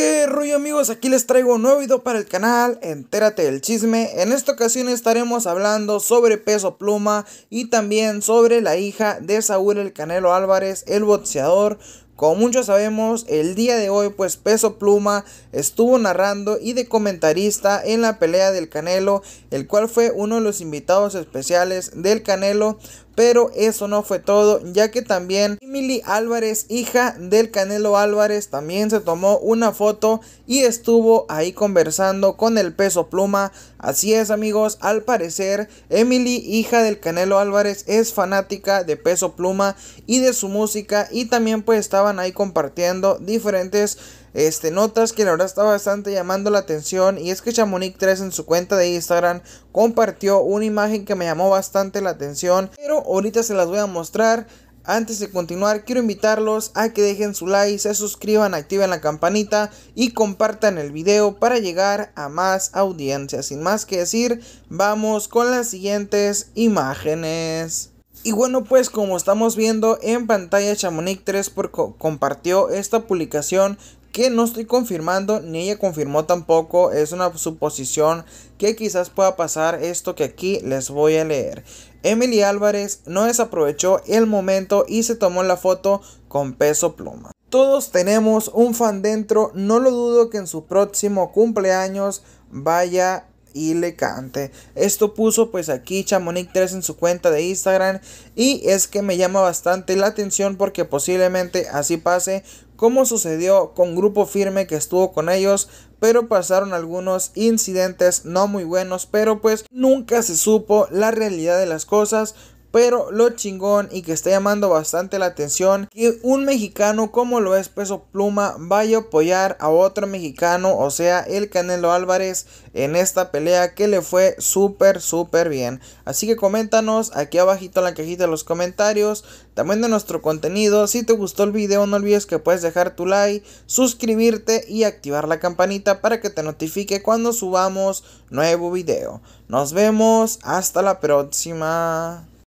¿Qué rollo amigos? Aquí les traigo un nuevo video para el canal, entérate del chisme. En esta ocasión estaremos hablando sobre peso pluma y también sobre la hija de Saúl el Canelo Álvarez, el boxeador. Como muchos sabemos, el día de hoy pues Peso Pluma estuvo narrando y de comentarista en la pelea del Canelo, el cual fue uno de los invitados especiales del Canelo pero eso no fue todo, ya que también Emily Álvarez, hija del Canelo Álvarez, también se tomó una foto y estuvo ahí conversando con el peso pluma. Así es amigos, al parecer Emily, hija del Canelo Álvarez, es fanática de peso pluma y de su música y también pues estaban ahí compartiendo diferentes este, notas que la verdad está bastante llamando la atención y es que Chamonix3 en su cuenta de Instagram compartió una imagen que me llamó bastante la atención, pero ahorita se las voy a mostrar. Antes de continuar, quiero invitarlos a que dejen su like, se suscriban, activen la campanita y compartan el video para llegar a más audiencias Sin más que decir, vamos con las siguientes imágenes. Y bueno, pues como estamos viendo en pantalla, Chamonix 3 compartió esta publicación que no estoy confirmando ni ella confirmó tampoco, es una suposición que quizás pueda pasar esto que aquí les voy a leer. Emily Álvarez no desaprovechó el momento y se tomó la foto con peso pluma. Todos tenemos un fan dentro, no lo dudo que en su próximo cumpleaños vaya y le cante. Esto puso pues aquí Chamonix 3 en su cuenta de Instagram y es que me llama bastante la atención porque posiblemente así pase como sucedió con Grupo Firme que estuvo con ellos, pero pasaron algunos incidentes no muy buenos, pero pues nunca se supo la realidad de las cosas, pero lo chingón y que está llamando bastante la atención que un mexicano como lo es Peso Pluma vaya a apoyar a otro mexicano, o sea, el Canelo Álvarez en esta pelea que le fue súper súper bien. Así que coméntanos aquí abajito en la cajita de los comentarios, también de nuestro contenido. Si te gustó el video no olvides que puedes dejar tu like, suscribirte y activar la campanita para que te notifique cuando subamos nuevo video. Nos vemos, hasta la próxima.